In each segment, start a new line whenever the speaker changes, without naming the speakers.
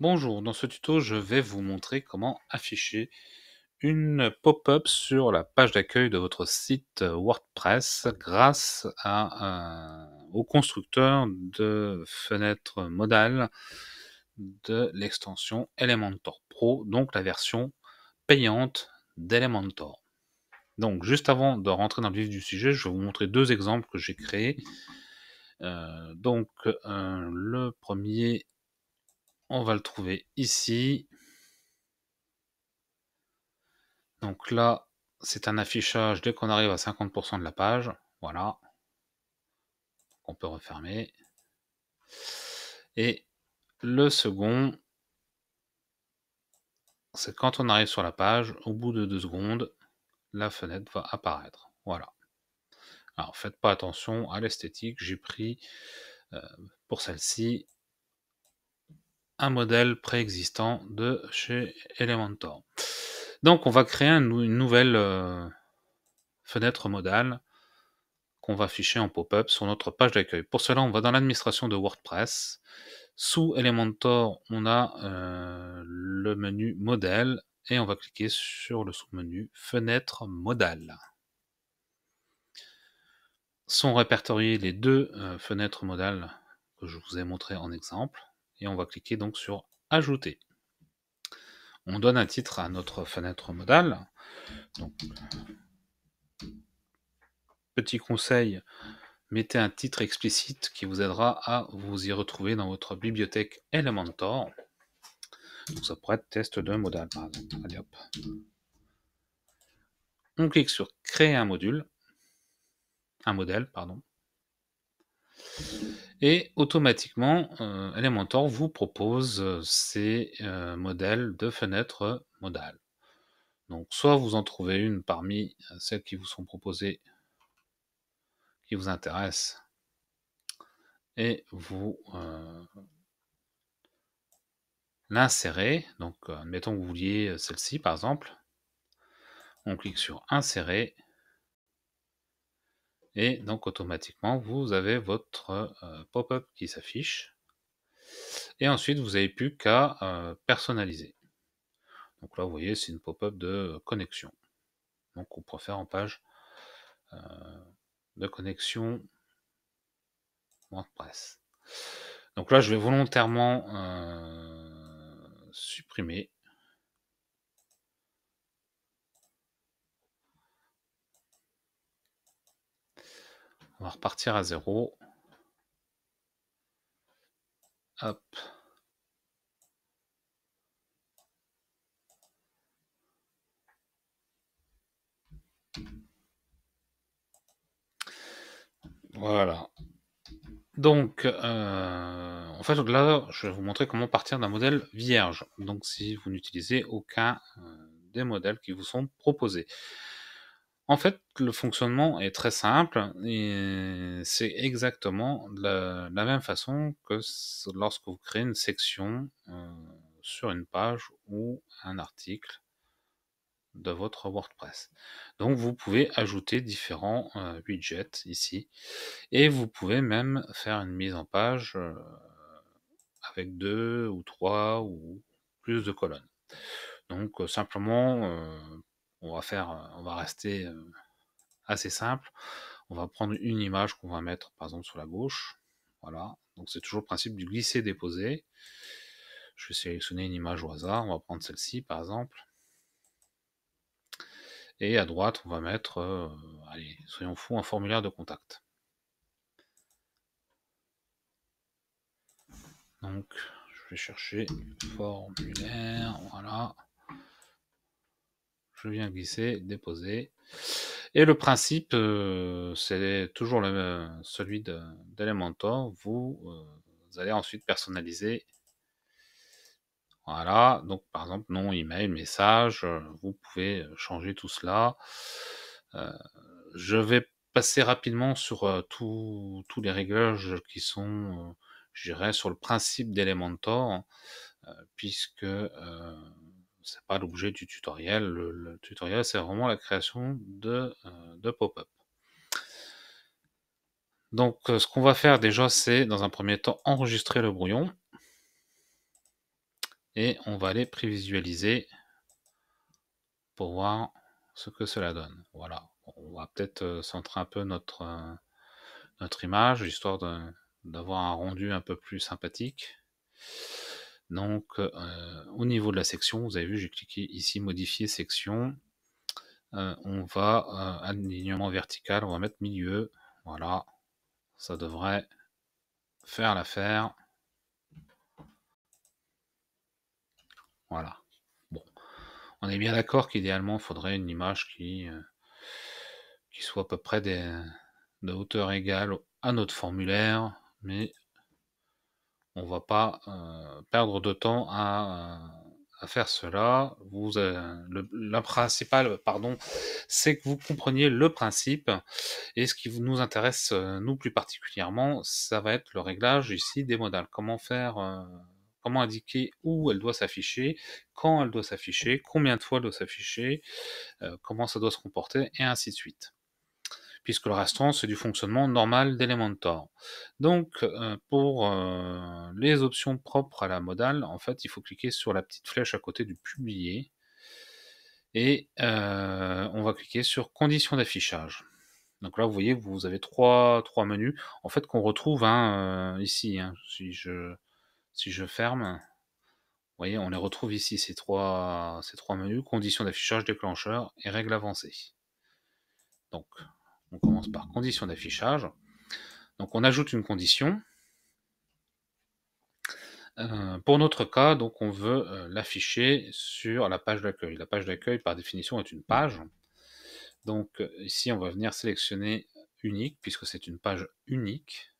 Bonjour, dans ce tuto je vais vous montrer comment afficher une pop-up sur la page d'accueil de votre site WordPress grâce à, euh, au constructeur de fenêtres modale de l'extension Elementor Pro, donc la version payante d'Elementor. Donc juste avant de rentrer dans le vif du sujet, je vais vous montrer deux exemples que j'ai créés. Euh, donc euh, le premier on va le trouver ici. Donc là, c'est un affichage dès qu'on arrive à 50% de la page. Voilà. On peut refermer. Et le second, c'est quand on arrive sur la page, au bout de deux secondes, la fenêtre va apparaître. Voilà. Alors faites pas attention à l'esthétique, j'ai pris euh, pour celle-ci un modèle préexistant de chez Elementor. Donc on va créer une nouvelle euh, fenêtre modale qu'on va afficher en pop-up sur notre page d'accueil. Pour cela, on va dans l'administration de WordPress. Sous Elementor, on a euh, le menu modèle et on va cliquer sur le sous-menu fenêtre modale. Sont répertoriées les deux euh, fenêtres modales que je vous ai montrées en exemple et on va cliquer donc sur Ajouter. On donne un titre à notre fenêtre modale. Donc, petit conseil, mettez un titre explicite qui vous aidera à vous y retrouver dans votre bibliothèque Elementor. Donc ça pourrait être test de modal par exemple. On clique sur créer un module, un modèle, pardon. Et automatiquement, euh, Elementor vous propose euh, ces euh, modèles de fenêtres modales. Donc, soit vous en trouvez une parmi celles qui vous sont proposées, qui vous intéressent, et vous l'insérez. Donc, admettons que vous vouliez celle-ci, par exemple. On clique sur Insérer. Et donc automatiquement, vous avez votre euh, pop-up qui s'affiche. Et ensuite, vous n'avez plus qu'à euh, personnaliser. Donc là, vous voyez, c'est une pop-up de euh, connexion. Donc on préfère faire en page de connexion WordPress. Donc là, je vais volontairement supprimer repartir à zéro. Hop. Voilà. Donc, euh, en fait, là, je vais vous montrer comment partir d'un modèle vierge. Donc, si vous n'utilisez aucun euh, des modèles qui vous sont proposés. En fait, le fonctionnement est très simple et c'est exactement la, la, même façon que lorsque vous créez une section euh, sur une page ou un article de votre WordPress. Donc vous pouvez ajouter différents euh, widgets ici et vous pouvez même faire une mise en page euh, avec deux ou trois ou plus de colonnes. Donc simplement on va faire, euh, on va rester euh, assez simple. On va prendre une image qu'on va mettre par exemple sur la gauche. Voilà. Donc c'est toujours le principe du glisser-déposer. Je vais sélectionner une image au hasard. On va prendre celle-ci par exemple. Et à droite, on va mettre, euh, allez, soyons fous, un formulaire de contact. Donc, je vais chercher formulaire, voilà viens glisser, déposer. Et le principe, euh, c'est toujours le, même celui d'Elementor. De, vous, vous, euh, allez ensuite personnaliser. Voilà, donc par exemple, nom, email, message, euh, vous pouvez changer tout cela. je vais passer rapidement sur tous les réglages qui sont, je dirais, sur le principe d'Elementor, puisque c'est pas l'objet du tutoriel. Le, tutoriel, c'est vraiment la création de, euh, pop-up. Donc, euh, ce qu'on va faire déjà, c'est dans un premier temps enregistrer le brouillon. Et on va aller prévisualiser pour voir ce que cela donne. Voilà. On va peut-être euh, centrer un peu notre, notre image, histoire d'avoir un rendu un peu plus sympathique. Donc, euh, au niveau de la section, vous avez vu, j'ai cliqué ici modifier section. Euh, on va euh, alignement vertical, on va mettre milieu. Voilà, ça devrait faire l'affaire. Voilà. Bon, on est bien d'accord qu'idéalement, il faudrait une image qui, qui soit à peu près de hauteur égale à notre formulaire, mais on va pas euh, perdre de temps à, euh, à faire cela. Vous, euh, le, la principale, pardon, c'est que vous compreniez le principe. Et ce qui nous intéresse, nous plus particulièrement, ça va être le réglage ici des modales. Comment faire comment indiquer où elle doit s'afficher, quand elle doit s'afficher, combien de fois elle doit s'afficher, comment ça doit se comporter, et ainsi de suite puisque le restant, c'est du fonctionnement normal d'Elementor. Donc, euh, pour euh, les options propres à la modale, en fait, il faut cliquer sur la petite flèche à côté du publier, et euh, on va cliquer sur conditions d'affichage. Donc là, vous voyez, vous avez trois, trois menus, en fait, qu'on retrouve hein, ici. Hein, si, je, si je ferme, vous voyez, on les retrouve ici, ces trois, ces trois menus, conditions d'affichage, déclencheur et règles avancées. Donc, on commence par condition d'affichage. Donc on ajoute une condition. Euh, pour notre cas, donc on veut euh, l'afficher sur la page d'accueil. La page d'accueil, par définition, est une page. Donc ici, on va venir sélectionner unique, puisque c'est une page unique.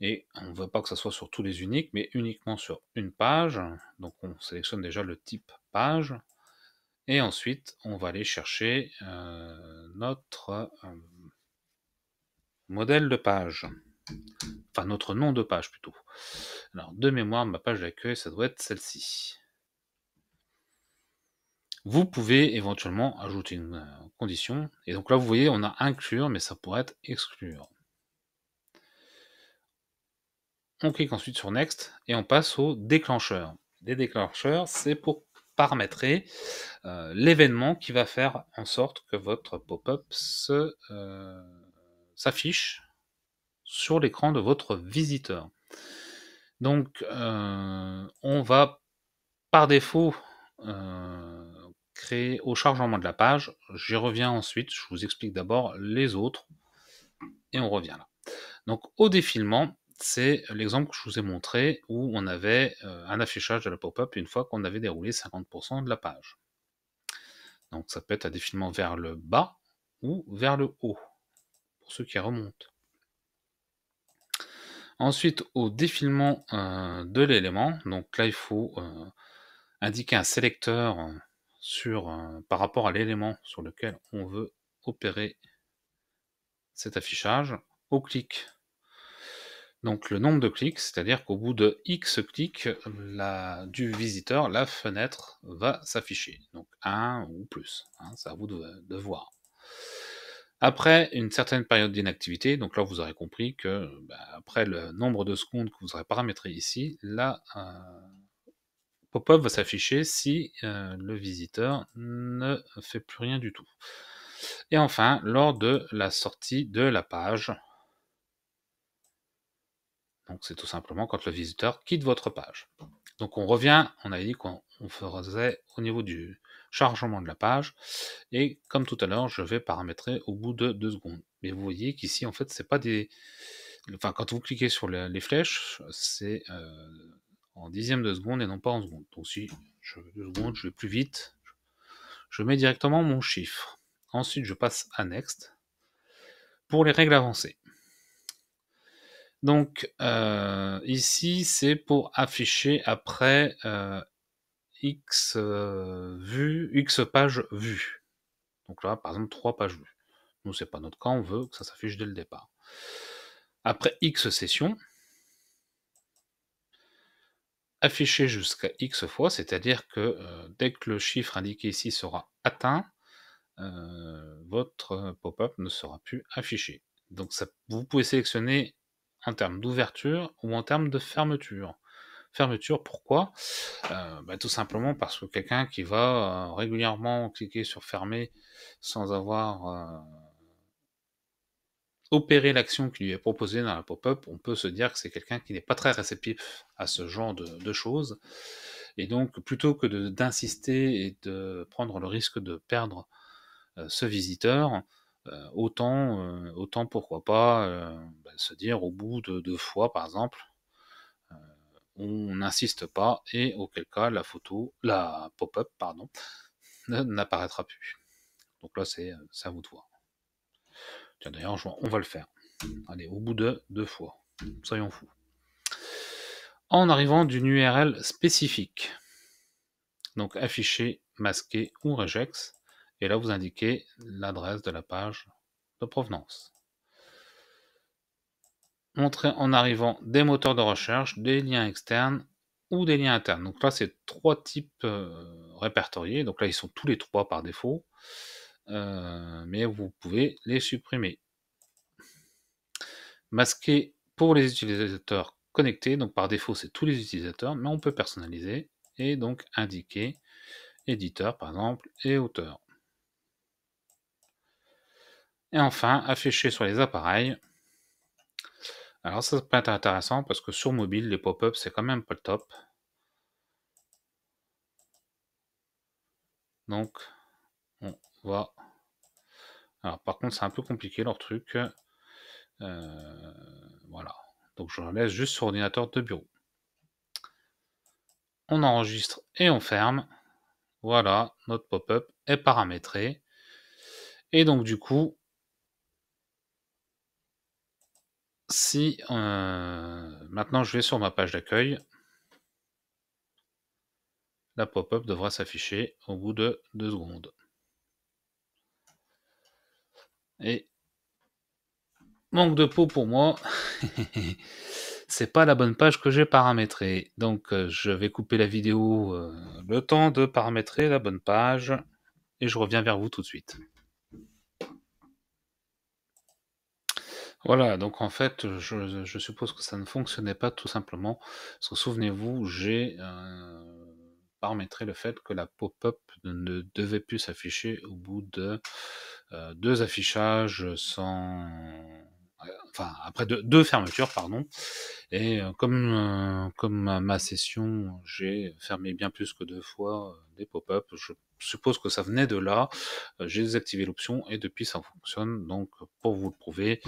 Et on ne veut pas que ça soit sur tous les uniques, mais uniquement sur une page. Donc on sélectionne déjà le type page. Et ensuite, on va aller chercher euh, notre euh, modèle de page. Enfin, notre nom de page plutôt. Alors, de mémoire, ma page d'accueil, ça doit être celle-ci. Vous pouvez éventuellement ajouter une euh, condition. Et donc là, vous voyez, on a inclure, mais ça pourrait être exclure. On clique ensuite sur Next et on passe au déclencheur. Les déclencheurs, c'est pour paramétrer euh, l'événement qui va faire en sorte que votre pop-up euh, s'affiche sur l'écran de votre visiteur. Donc, euh, on va par défaut créer au chargement de la page. J'y reviens ensuite. Je vous explique d'abord les autres et on revient là. Donc, au défilement, c'est l'exemple que je vous ai montré où on avait euh, un affichage de la pop-up une fois qu'on avait déroulé 50% de la page. Donc ça peut être un défilement vers le bas ou vers le haut, pour ceux qui remontent. Ensuite, au défilement euh, de l'élément, donc là il faut euh, indiquer un sélecteur sur, par rapport à l'élément sur lequel on veut opérer cet affichage. Au clic, donc le nombre de clics, c'est-à-dire qu'au bout de X clics du visiteur, la fenêtre va s'afficher. Donc un ou plus, ça hein, c'est à vous de, voir. Après une certaine période d'inactivité, donc là vous aurez compris que bah, après le nombre de secondes que vous aurez paramétré ici, la euh, pop-up va s'afficher si euh, le visiteur ne fait plus rien du tout. Et enfin, lors de la sortie de la page, donc c'est tout simplement quand le visiteur quitte votre page. Donc on revient, on avait dit qu'on faisait au niveau du chargement de la page. Et comme tout à l'heure, je vais paramétrer au bout de deux secondes. Mais vous voyez qu'ici, en fait, c'est pas des. Enfin, quand vous cliquez sur les, flèches, c'est euh, en dixième de seconde et non pas en seconde. Donc si je veux deux secondes, je vais plus vite. Je mets directement mon chiffre. Ensuite, je passe à Next. Pour les règles avancées. Donc euh, ici, c'est pour afficher après euh, X euh, X pages vues. Donc là, par exemple, 3 pages vues. Nous, n'est pas notre cas, on veut que ça s'affiche dès le départ. Après X sessions, afficher jusqu'à X fois, c'est-à-dire que dès que le chiffre indiqué ici sera atteint, votre pop-up ne sera plus affiché. Donc ça, vous pouvez sélectionner en termes d'ouverture ou en termes de fermeture. Fermeture, pourquoi euh, ben, Tout simplement parce que quelqu'un qui va euh, régulièrement cliquer sur fermer sans avoir euh, opéré l'action qui lui est proposée dans la pop-up, on peut se dire que c'est quelqu'un qui n'est pas très réceptif à ce genre de choses. Et donc, plutôt que d'insister et de prendre le risque de perdre ce visiteur, euh, autant, euh, autant pourquoi pas euh, bah, se dire au bout de deux fois par exemple, on n'insiste pas et auquel cas la photo, la pop-up pardon, n'apparaîtra plus. Donc là c'est à vous de voir. Tiens d'ailleurs on va le faire. Allez au bout de deux fois, soyons fous. En arrivant d'une URL spécifique, donc afficher, masquer ou regex, et là vous indiquez l'adresse de la page de provenance. Montrez en arrivant des moteurs de recherche, des liens externes ou des liens internes. Donc là, c'est trois types euh, répertoriés. Donc là, ils sont tous les trois par défaut. Euh, mais vous pouvez les supprimer. Masquer pour les utilisateurs connectés. Donc par défaut, c'est tous les utilisateurs, mais on peut personnaliser et donc indiquer éditeur, par exemple, et auteur enfin, afficher sur les appareils. Alors ça peut être intéressant parce que sur mobile, les pop-up, c'est quand même pas le top. Donc, on va... Alors par contre, c'est un peu compliqué leur truc. Euh, voilà. Donc je laisse juste sur ordinateur de bureau. On enregistre et on ferme. Voilà, notre pop-up est paramétré. Et donc du coup, si euh, maintenant je vais sur ma page d'accueil, la pop-up devra s'afficher au bout de deux secondes. Et manque de peau pour moi, c'est pas la bonne page que j'ai paramétrée. Donc euh, je vais couper la vidéo euh, le temps de paramétrer la bonne page et je reviens vers vous tout de suite. Voilà, donc en fait, je, suppose que ça ne fonctionnait pas tout simplement. Parce que souvenez-vous, j'ai euh, paramétré le fait que la pop-up ne devait plus s'afficher au bout de euh, deux affichages sans euh, enfin après deux, fermetures, pardon. Et euh, comme, euh, comme ma session, j'ai fermé bien plus que deux fois des pop-up, je suppose que ça venait de là. J'ai désactivé l'option et depuis ça fonctionne. Donc pour vous le prouver,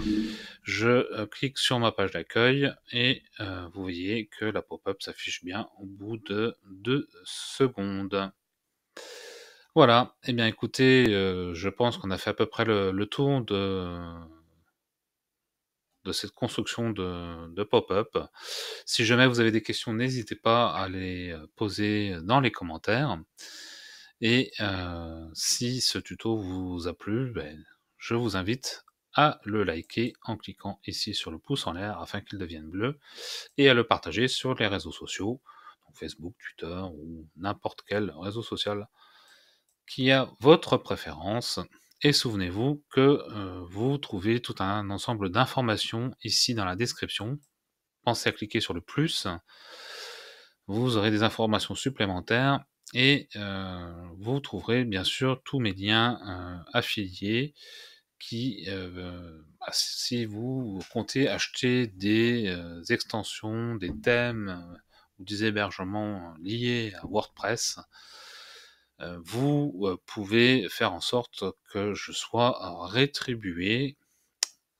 je clique sur ma page d'accueil et vous voyez que la pop-up s'affiche bien au bout de deux secondes. Voilà, et eh bien écoutez, je pense qu'on a fait à peu près le tour de, de cette construction de, pop-up. Si jamais vous avez des questions, n'hésitez pas à les euh, poser dans les commentaires. Et euh, si ce tuto vous a plu, ben, je vous invite à le liker en cliquant ici sur le pouce en l'air afin qu'il devienne bleu et à le partager sur les réseaux sociaux, Facebook, Twitter ou n'importe quel réseau social qui a votre préférence. Et souvenez-vous que vous trouvez tout un ensemble d'informations ici dans la description. Pensez à cliquer sur le plus. Vous aurez des informations supplémentaires et vous trouverez bien sûr tous mes liens affiliés qui, bah, si vous comptez acheter des extensions, des thèmes ou des hébergements liés à WordPress, euh, vous euh, pouvez faire en sorte que je sois rétribué,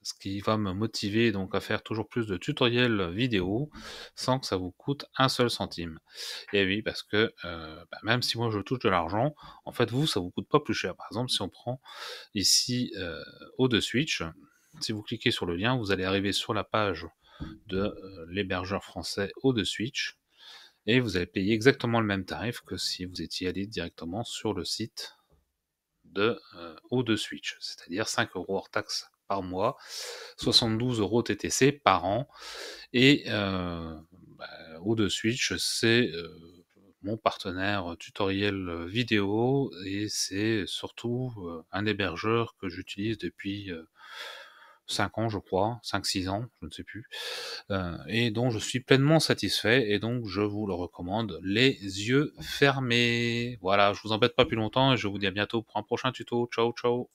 ce qui va me motiver donc à faire toujours plus de tutoriels vidéo sans que ça vous coûte un seul centime. Et oui, parce que euh, bah, même si moi je touche de l'argent, en fait vous, ça vous coûte pas plus cher. Par exemple, si on prend ici o 2 Switch, si vous cliquez sur le lien, vous allez arriver sur la page de l'hébergeur français o de Switch et vous allez payer exactement le même tarif que si vous étiez allé directement sur le site de euh, o de Switch, c'est-à-dire 5 euros hors taxes par mois, 72 euros TTC par an, et euh, bah, de Switch, c'est euh, mon partenaire tutoriel vidéo et c'est surtout euh, un hébergeur que j'utilise depuis 5 ans, je crois, 5-6 ans, je ne sais plus, euh, et dont je suis pleinement satisfait, et donc je vous le recommande les yeux fermés. Voilà, je vous embête pas plus longtemps, et je vous dis à bientôt pour un prochain tuto. Ciao, ciao